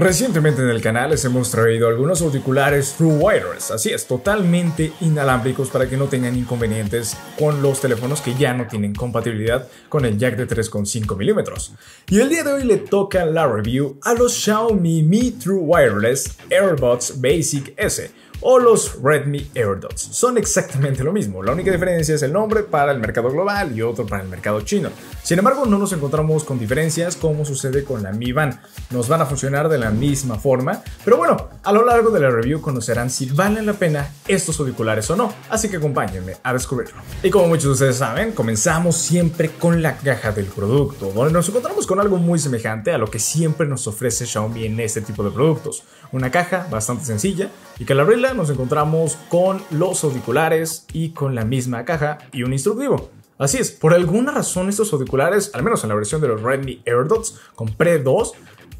Recientemente en el canal les hemos traído algunos auriculares True Wireless, así es, totalmente inalámbricos para que no tengan inconvenientes con los teléfonos que ya no tienen compatibilidad con el jack de 3,5 milímetros. Y el día de hoy le toca la review a los Xiaomi Mi True Wireless AirBuds Basic S, o los Redmi AirDots. Son exactamente lo mismo, la única diferencia es el nombre para el mercado global y otro para el mercado chino. Sin embargo, no nos encontramos con diferencias como sucede con la Mi Band. Nos van a funcionar de la misma forma, pero bueno, a lo largo de la review conocerán si valen la pena estos auriculares o no, así que acompáñenme a descubrirlo. Y como muchos de ustedes saben, comenzamos siempre con la caja del producto, nos encontramos con algo muy semejante a lo que siempre nos ofrece Xiaomi en este tipo de productos. Una caja bastante sencilla y que la abrirla nos encontramos con los auriculares y con la misma caja y un instructivo. Así es, por alguna razón estos auriculares, al menos en la versión de los Redmi AirDots, compré dos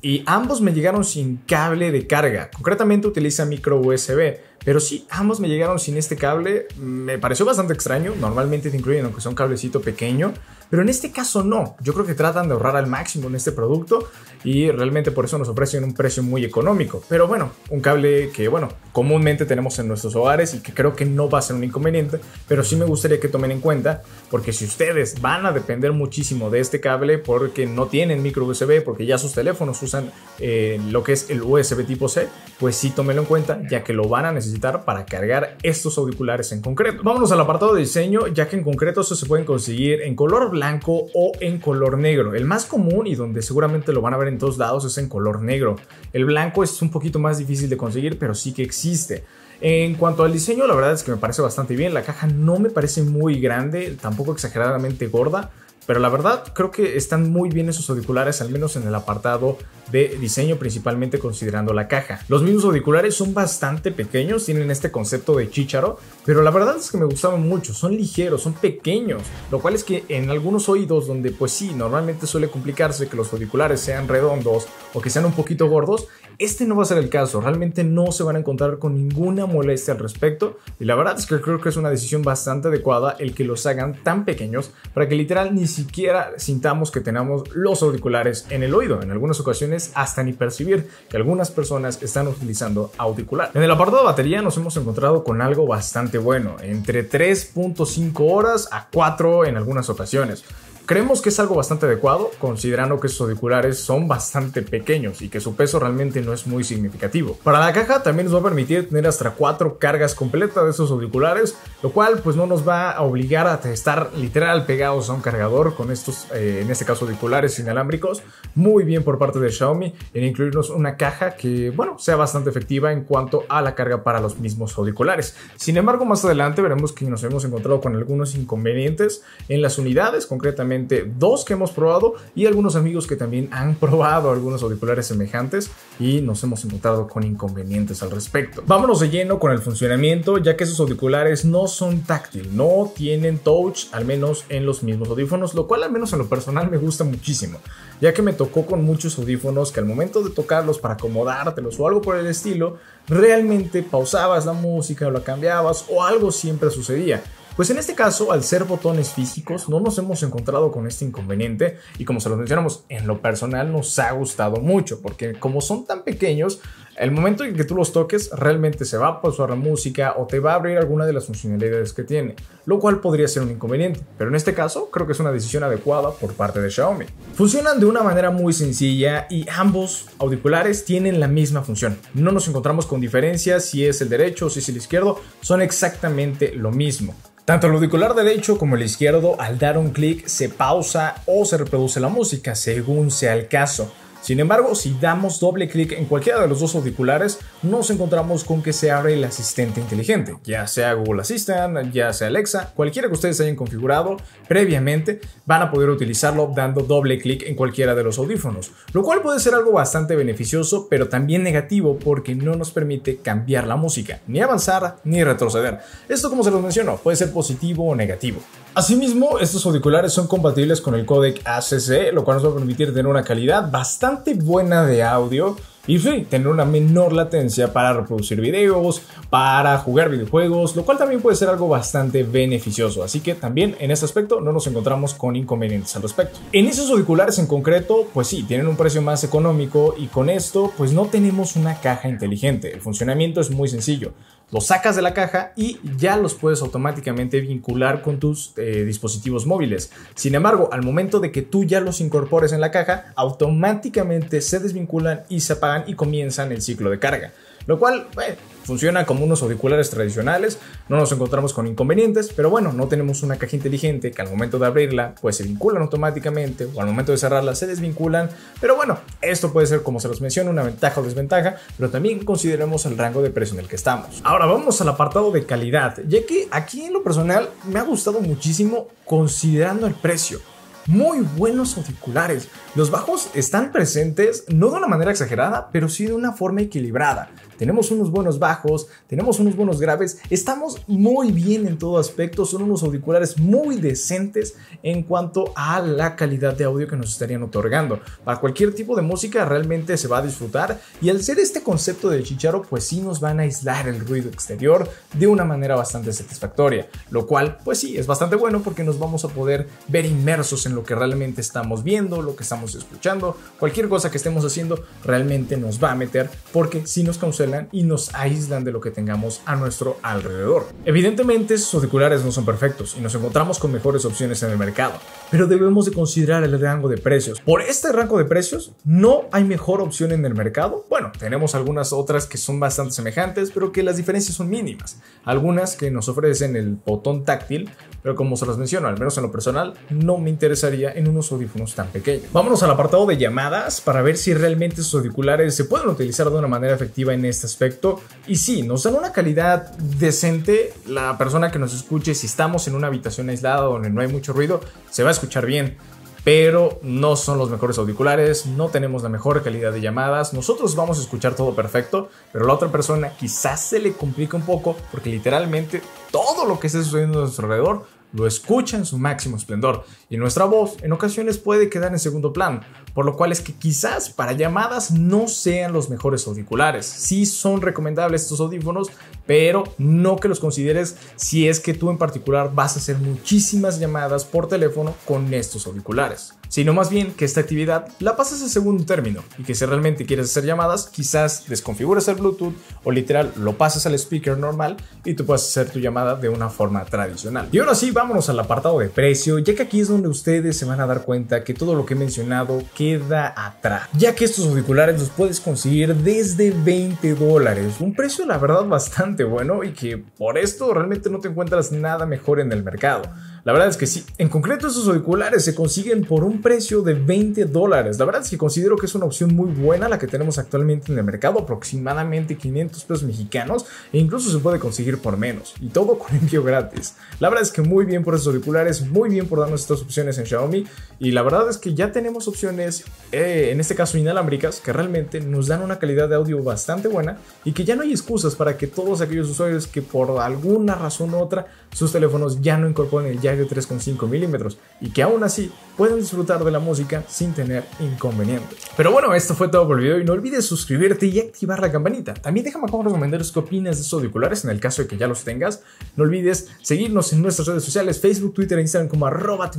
y ambos me llegaron sin cable de carga. Concretamente utiliza micro USB, pero sí, ambos me llegaron sin este cable. Me pareció bastante extraño, normalmente te incluyen aunque sea un cablecito pequeño. Pero en este caso no. Yo creo que tratan de ahorrar al máximo en este producto y realmente por eso nos ofrecen un precio muy económico. Pero bueno, un cable que, bueno, comúnmente tenemos en nuestros hogares y que creo que no va a ser un inconveniente, pero sí me gustaría que tomen en cuenta porque si ustedes van a depender muchísimo de este cable porque no tienen micro USB, porque ya sus teléfonos usan eh, lo que es el USB tipo C, pues sí tómenlo en cuenta ya que lo van a necesitar para cargar estos auriculares en concreto. Vámonos al apartado de diseño ya que en concreto estos se pueden conseguir en color blanco blanco o en color negro. El más común y donde seguramente lo van a ver en todos lados es en color negro. El blanco es un poquito más difícil de conseguir, pero sí que existe. En cuanto al diseño, la verdad es que me parece bastante bien. La caja no me parece muy grande, tampoco exageradamente gorda. Pero la verdad creo que están muy bien esos auriculares, al menos en el apartado de diseño, principalmente considerando la caja. Los mismos auriculares son bastante pequeños, tienen este concepto de chícharo, pero la verdad es que me gustaban mucho, son ligeros, son pequeños, lo cual es que en algunos oídos donde pues sí, normalmente suele complicarse que los auriculares sean redondos o que sean un poquito gordos, este no va a ser el caso, realmente no se van a encontrar con ninguna molestia al respecto y la verdad es que creo que es una decisión bastante adecuada el que los hagan tan pequeños para que literal ni siquiera sintamos que tenemos los auriculares en el oído, en algunas ocasiones hasta ni percibir que algunas personas están utilizando auricular. En el apartado de batería nos hemos encontrado con algo bastante bueno, entre 3.5 horas a 4 en algunas ocasiones. Creemos que es algo bastante adecuado, considerando que sus auriculares son bastante pequeños y que su peso realmente no es muy significativo. Para la caja también nos va a permitir tener hasta cuatro cargas completas de esos auriculares, lo cual pues no nos va a obligar a estar literal pegados a un cargador con estos, eh, en este caso auriculares inalámbricos. Muy bien por parte de Xiaomi en incluirnos una caja que, bueno, sea bastante efectiva en cuanto a la carga para los mismos auriculares. Sin embargo, más adelante veremos que nos hemos encontrado con algunos inconvenientes en las unidades, concretamente dos que hemos probado y algunos amigos que también han probado algunos auriculares semejantes y nos hemos encontrado con inconvenientes al respecto. Vámonos de lleno con el funcionamiento, ya que esos auriculares no son táctil, no tienen touch, al menos en los mismos audífonos, lo cual al menos en lo personal me gusta muchísimo, ya que me tocó con muchos audífonos que al momento de tocarlos para acomodártelos o algo por el estilo, realmente pausabas la música, o la cambiabas o algo siempre sucedía. Pues en este caso, al ser botones físicos, no nos hemos encontrado con este inconveniente y como se lo mencionamos, en lo personal nos ha gustado mucho porque como son tan pequeños, el momento en que tú los toques realmente se va a pausar la música o te va a abrir alguna de las funcionalidades que tiene, lo cual podría ser un inconveniente, pero en este caso creo que es una decisión adecuada por parte de Xiaomi. Funcionan de una manera muy sencilla y ambos auriculares tienen la misma función. No nos encontramos con diferencias si es el derecho o si es el izquierdo, son exactamente lo mismo. Tanto el auricular derecho como el izquierdo al dar un clic se pausa o se reproduce la música según sea el caso. Sin embargo, si damos doble clic en cualquiera de los dos auriculares, nos encontramos con que se abre el asistente inteligente, ya sea Google Assistant, ya sea Alexa, cualquiera que ustedes hayan configurado previamente, van a poder utilizarlo dando doble clic en cualquiera de los audífonos, lo cual puede ser algo bastante beneficioso, pero también negativo porque no nos permite cambiar la música, ni avanzar ni retroceder. Esto como se los menciono, puede ser positivo o negativo. Asimismo, estos auriculares son compatibles con el codec ACC, lo cual nos va a permitir tener una calidad bastante buena de audio, y sí, tener una menor latencia para reproducir videos, para jugar videojuegos, lo cual también puede ser algo bastante beneficioso. Así que también en este aspecto no nos encontramos con inconvenientes al respecto. En esos auriculares en concreto, pues sí, tienen un precio más económico y con esto pues no tenemos una caja inteligente. El funcionamiento es muy sencillo los sacas de la caja y ya los puedes automáticamente vincular con tus eh, dispositivos móviles. Sin embargo, al momento de que tú ya los incorpores en la caja, automáticamente se desvinculan y se apagan y comienzan el ciclo de carga lo cual eh, funciona como unos auriculares tradicionales, no nos encontramos con inconvenientes, pero bueno, no tenemos una caja inteligente que al momento de abrirla pues se vinculan automáticamente o al momento de cerrarla se desvinculan, pero bueno, esto puede ser como se los menciona una ventaja o desventaja, pero también consideremos el rango de precio en el que estamos. Ahora vamos al apartado de calidad, ya que aquí en lo personal me ha gustado muchísimo considerando el precio muy buenos auriculares. Los bajos están presentes no de una manera exagerada, pero sí de una forma equilibrada tenemos unos buenos bajos, tenemos unos buenos graves, estamos muy bien en todo aspecto, son unos auriculares muy decentes en cuanto a la calidad de audio que nos estarían otorgando. Para cualquier tipo de música realmente se va a disfrutar y al ser este concepto del chicharo pues sí nos van a aislar el ruido exterior de una manera bastante satisfactoria, lo cual pues sí es bastante bueno porque nos vamos a poder ver inmersos en lo que realmente estamos viendo, lo que estamos escuchando, cualquier cosa que estemos haciendo realmente nos va a meter porque si nos causa y nos aíslan de lo que tengamos a nuestro alrededor. Evidentemente, sus auriculares no son perfectos y nos encontramos con mejores opciones en el mercado, pero debemos de considerar el rango de precios. Por este rango de precios, ¿no hay mejor opción en el mercado? Bueno, tenemos algunas otras que son bastante semejantes, pero que las diferencias son mínimas. Algunas que nos ofrecen el botón táctil, pero como se los menciono, al menos en lo personal, no me interesaría en unos audífonos tan pequeños. Vámonos al apartado de llamadas para ver si realmente sus auriculares se pueden utilizar de una manera efectiva en este este aspecto. Y si nos dan una calidad decente. La persona que nos escuche, si estamos en una habitación aislada donde no hay mucho ruido, se va a escuchar bien. Pero no son los mejores auriculares, no tenemos la mejor calidad de llamadas, nosotros vamos a escuchar todo perfecto, pero la otra persona quizás se le complica un poco porque literalmente todo lo que esté sucediendo a nuestro alrededor lo escucha en su máximo esplendor y nuestra voz en ocasiones puede quedar en segundo plano, por lo cual es que quizás para llamadas no sean los mejores auriculares. Sí son recomendables estos audífonos, pero no que los consideres si es que tú en particular vas a hacer muchísimas llamadas por teléfono con estos auriculares, sino más bien que esta actividad la pasas en segundo término y que si realmente quieres hacer llamadas, quizás desconfigures el Bluetooth o literal lo pasas al speaker normal y tú puedes hacer tu llamada de una forma tradicional. Y ahora sí, vámonos al apartado de precio, ya que aquí es donde ustedes se van a dar cuenta que todo lo que he mencionado queda atrás, ya que estos auriculares los puedes conseguir desde 20 dólares, un precio la verdad bastante bueno y que por esto realmente no te encuentras nada mejor en el mercado. La verdad es que sí. En concreto, estos auriculares se consiguen por un precio de 20 dólares. La verdad es que considero que es una opción muy buena la que tenemos actualmente en el mercado, aproximadamente 500 pesos mexicanos, e incluso se puede conseguir por menos. Y todo con envío gratis. La verdad es que muy bien por estos auriculares, muy bien por darnos estas opciones en Xiaomi. Y la verdad es que ya tenemos opciones, eh, en este caso inalámbricas, que realmente nos dan una calidad de audio bastante buena y que ya no hay excusas para que todos aquellos usuarios que por alguna razón u otra sus teléfonos ya no incorporen el de 3,5 milímetros y que aún así pueden disfrutar de la música sin tener inconvenientes. Pero bueno, esto fue todo por el video y no olvides suscribirte y activar la campanita. También déjame acá en los comentarios qué opinas de estos auriculares en el caso de que ya los tengas. No olvides seguirnos en nuestras redes sociales, Facebook, Twitter e Instagram como arroba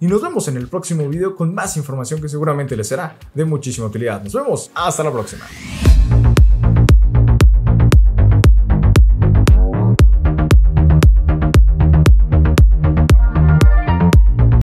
y nos vemos en el próximo video con más información que seguramente les será de muchísima utilidad. Nos vemos, hasta la próxima.